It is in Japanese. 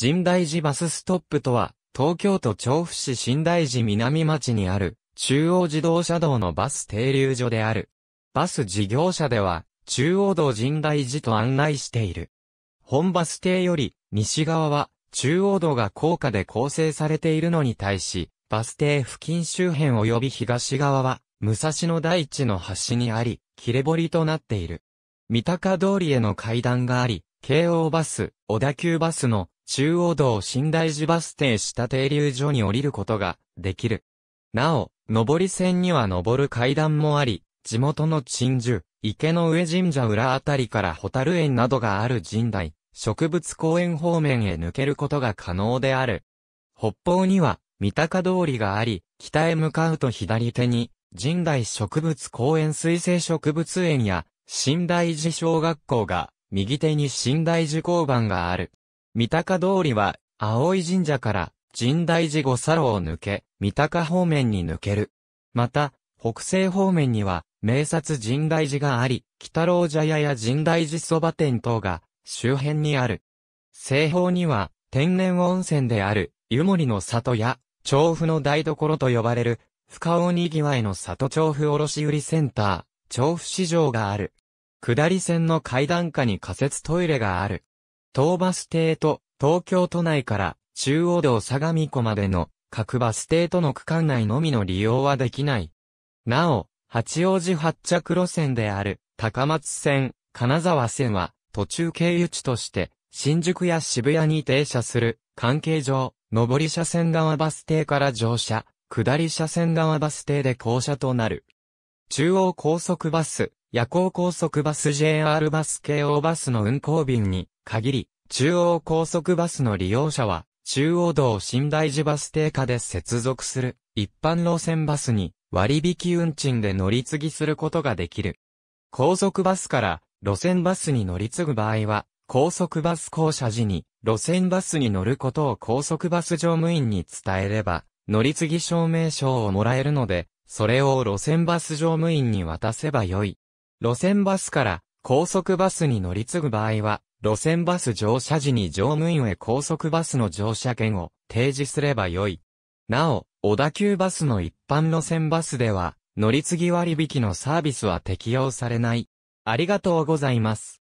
神代寺バスストップとは、東京都調布市神代寺南町にある、中央自動車道のバス停留所である。バス事業者では、中央道神代寺と案内している。本バス停より、西側は、中央道が高架で構成されているのに対し、バス停付近周辺及び東側は、武蔵野大地の端にあり、切れ彫りとなっている。三鷹通りへの階段があり、京王バス、小田急バスの中央道新大寺バス停下停留所に降りることができる。なお、上り線には上る階段もあり、地元の鎮守、池の上神社裏あたりからホタル園などがある神代、植物公園方面へ抜けることが可能である。北方には、三鷹通りがあり、北へ向かうと左手に、神代植物公園水生植物園や、新大寺小学校が、右手に新大寺交番がある。三鷹通りは、青い神社から神代寺五佐路を抜け、三鷹方面に抜ける。また、北西方面には、名刹神代寺があり、北郎茶屋や神代寺蕎麦店等が周辺にある。西方には、天然温泉である、湯森の里や、調布の台所と呼ばれる、深尾にぎわいの里調布卸売センター、調布市場がある。下り線の階段下に仮設トイレがある。東バス停と東京都内から中央道相模湖までの各バス停との区間内のみの利用はできない。なお、八王子発着路線である高松線、金沢線は途中経由地として新宿や渋谷に停車する関係上、上り車線側バス停から乗車、下り車線側バス停で降車となる。中央高速バス、夜行高速バス JR バス京王バスの運行便に限り、中央高速バスの利用者は、中央道新大寺バス停下で接続する一般路線バスに割引運賃で乗り継ぎすることができる。高速バスから路線バスに乗り継ぐ場合は、高速バス降車時に路線バスに乗ることを高速バス乗務員に伝えれば、乗り継ぎ証明書をもらえるので、それを路線バス乗務員に渡せばよい。路線バスから高速バスに乗り継ぐ場合は、路線バス乗車時に乗務員へ高速バスの乗車券を提示すればよい。なお、小田急バスの一般路線バスでは、乗り継ぎ割引のサービスは適用されない。ありがとうございます。